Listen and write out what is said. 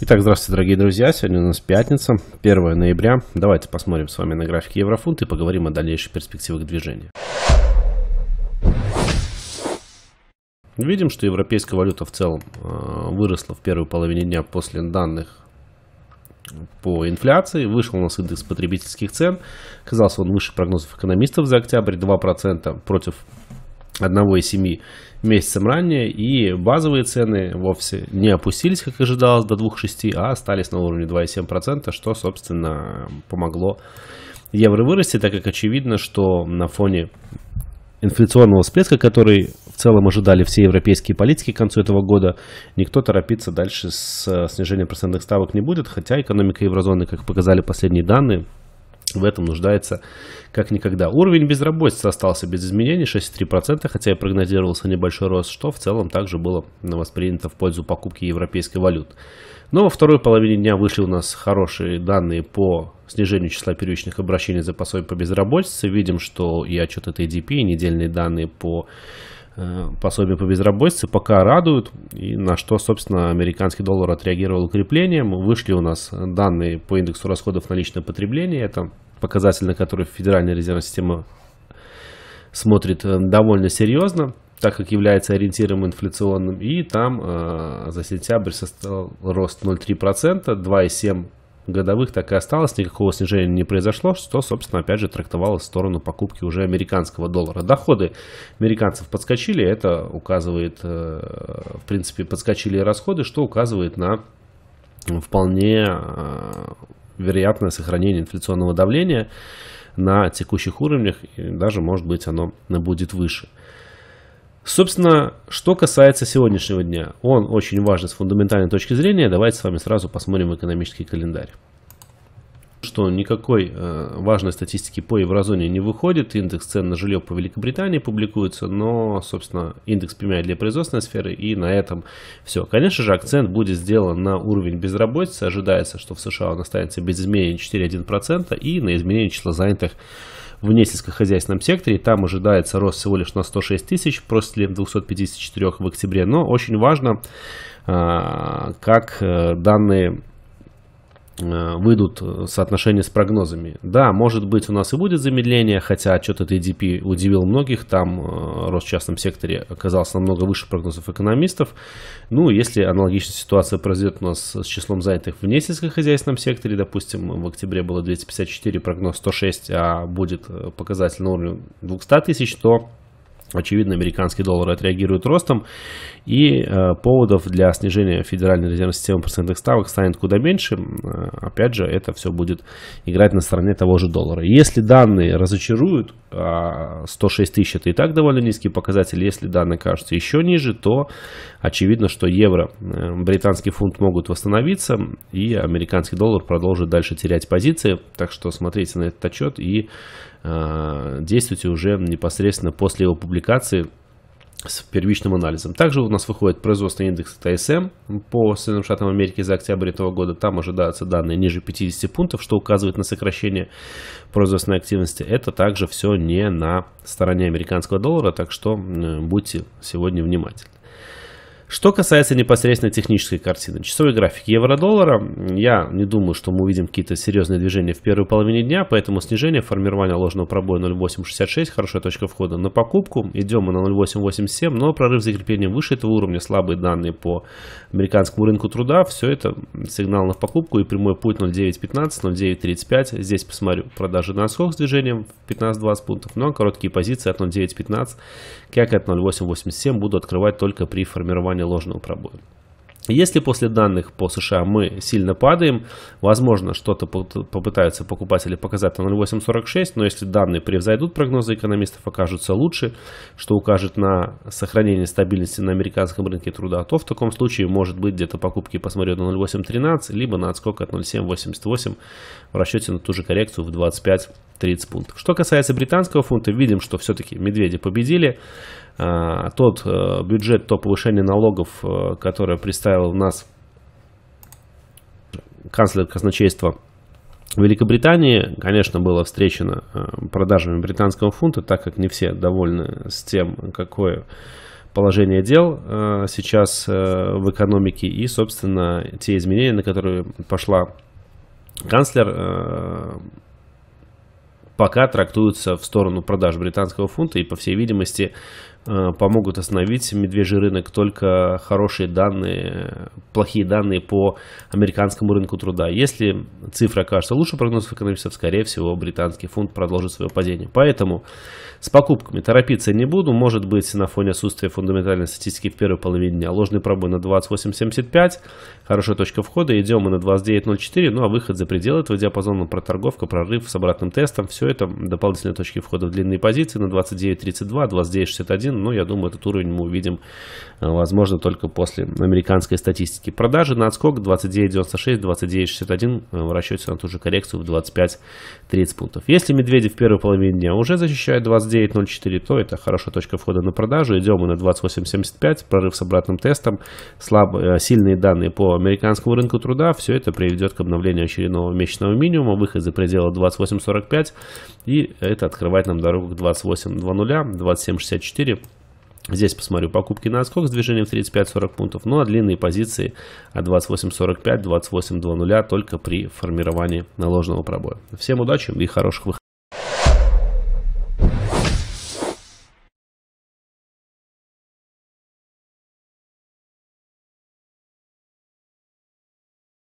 Итак, здравствуйте, дорогие друзья. Сегодня у нас пятница, 1 ноября. Давайте посмотрим с вами на графике еврофунт и поговорим о дальнейших перспективах движения. Видим, что европейская валюта в целом а, выросла в первой половине дня после данных по инфляции. Вышел у нас индекс потребительских цен. Казался он выше прогнозов экономистов за октябрь 2% против одного семи месяцем ранее, и базовые цены вовсе не опустились, как ожидалось, до 2,6, а остались на уровне 2,7%, что, собственно, помогло евро вырасти, так как очевидно, что на фоне инфляционного всплеска, который в целом ожидали все европейские политики к концу этого года, никто торопиться дальше с э, снижением процентных ставок не будет, хотя экономика еврозоны, как показали последние данные, в этом нуждается как никогда. Уровень безработицы остался без изменений, 6,3%, хотя и прогнозировался небольшой рост, что в целом также было воспринято в пользу покупки европейской валюты Но во второй половине дня вышли у нас хорошие данные по снижению числа первичных обращений за пособием по безработице. Видим, что и отчет от ADP, и недельные данные по Э, пособие по безработице пока радуют, и на что, собственно, американский доллар отреагировал укреплением. Вышли у нас данные по индексу расходов на личное потребление, это показатель, на который Федеральная резервная система смотрит э, довольно серьезно, так как является ориентиром инфляционным, и там э, за сентябрь составил рост 0,3%, 2,7% годовых так и осталось, никакого снижения не произошло, что, собственно, опять же трактовалось в сторону покупки уже американского доллара. Доходы американцев подскочили, это указывает, э, в принципе, подскочили расходы, что указывает на вполне э, вероятное сохранение инфляционного давления на текущих уровнях, и даже, может быть, оно будет выше. Собственно, что касается сегодняшнего дня, он очень важен с фундаментальной точки зрения. Давайте с вами сразу посмотрим экономический календарь что никакой э, важной статистики по еврозоне не выходит. Индекс цен на жилье по Великобритании публикуется, но, собственно, индекс PMI для производственной сферы и на этом все. Конечно же, акцент будет сделан на уровень безработицы. Ожидается, что в США он останется без изменений 4,1% и на изменение числа занятых вне сельскохозяйственном секторе. Там ожидается рост всего лишь на 106 тысяч после 254 в октябре. Но очень важно, а, как э, данные Э, выйдут э, соотношения с прогнозами. Да, может быть, у нас и будет замедление, хотя отчет от EDP удивил многих, там э, рост в частном секторе оказался намного выше прогнозов экономистов. Ну, если аналогичная ситуация произойдет у нас с числом занятых в несельскохозяйственном секторе, допустим, в октябре было 254, прогноз 106, а будет показатель на уровне 200 тысяч, то Очевидно, американский доллар отреагирует ростом, и э, поводов для снижения Федеральной резервной системы процентных ставок станет куда меньше. Э, опять же, это все будет играть на стороне того же доллара. Если данные разочаруют, 106 а, тысяч это и так довольно низкий показатель. Если данные кажутся еще ниже, то очевидно, что евро, э, британский фунт могут восстановиться и американский доллар продолжит дальше терять позиции. Так что смотрите на этот отчет и а, действуйте уже непосредственно после его публикации с первичным анализом. Также у нас выходит производственный индекс ТСМ по Соединенным Штатам Америки за октябрь этого года. Там ожидаются данные ниже 50 пунктов, что указывает на сокращение производственной активности. Это также все не на стороне американского доллара, так что будьте сегодня внимательны. Что касается непосредственно технической картины, часовой график евро-доллара, я не думаю, что мы увидим какие-то серьезные движения в первой половине дня, поэтому снижение, формирование ложного пробоя 0.866, хорошая точка входа на покупку, идем мы на 0.887, но прорыв закрепления выше этого уровня, слабые данные по американскому рынку труда, все это сигнал на покупку и прямой путь 0.915, 0.935, здесь посмотрю продажи на сколько с движением в 15-20 пунктов, но ну, а короткие позиции от 0.915, как от 0.887 буду открывать только при формировании уровня ложного пробоя. Если после данных по США мы сильно падаем, возможно, что-то попытаются покупатели показать на 0,846, но если данные превзойдут прогнозы экономистов, окажутся лучше, что укажет на сохранение стабильности на американском рынке труда, то в таком случае, может быть, где-то покупки посмотрю на 0,813, либо на отскок от 0,788 в расчете на ту же коррекцию в 25-30 пунктов. Что касается британского фунта, видим, что все-таки медведи победили. Э, тот э, бюджет, то повышение налогов, э, которое представил нас канцлер казначейства Великобритании, конечно, было встречено продажами британского фунта, так как не все довольны с тем, какое положение дел сейчас в экономике и, собственно, те изменения, на которые пошла канцлер, пока трактуются в сторону продаж британского фунта и, по всей видимости, Э, помогут остановить медвежий рынок только хорошие данные, плохие данные по американскому рынку труда. Если цифра окажется лучше прогнозов экономистов, скорее всего, британский фунт продолжит свое падение. Поэтому с покупками торопиться не буду. Может быть, на фоне отсутствия фундаментальной статистики в первой половине дня ложный пробой на 28.75, хорошая точка входа, идем мы на 29.04, ну а выход за пределы этого диапазона, проторговка, прорыв с обратным тестом, все это дополнительные точки входа в длинные позиции на 29.32, 29.61, но ну, я думаю, этот уровень мы увидим, э, возможно, только после американской статистики. Продажи на отскок 29.96, 29.61 э, в расчете на ту же коррекцию в 25-30 пунктов. Если медведи в первой половине дня уже защищают 29.04, то это хорошая точка входа на продажу. Идем мы на 28.75, прорыв с обратным тестом, слаб, э, сильные данные по американскому рынку труда. Все это приведет к обновлению очередного месячного минимума, выход за пределы 28.45 и это открывает нам дорогу к 28.00, 27.64 Здесь посмотрю покупки на отскок с движением 35-40 пунктов, ну а длинные позиции от 28.45, 28.00 а только при формировании наложенного пробоя. Всем удачи и хороших выходов.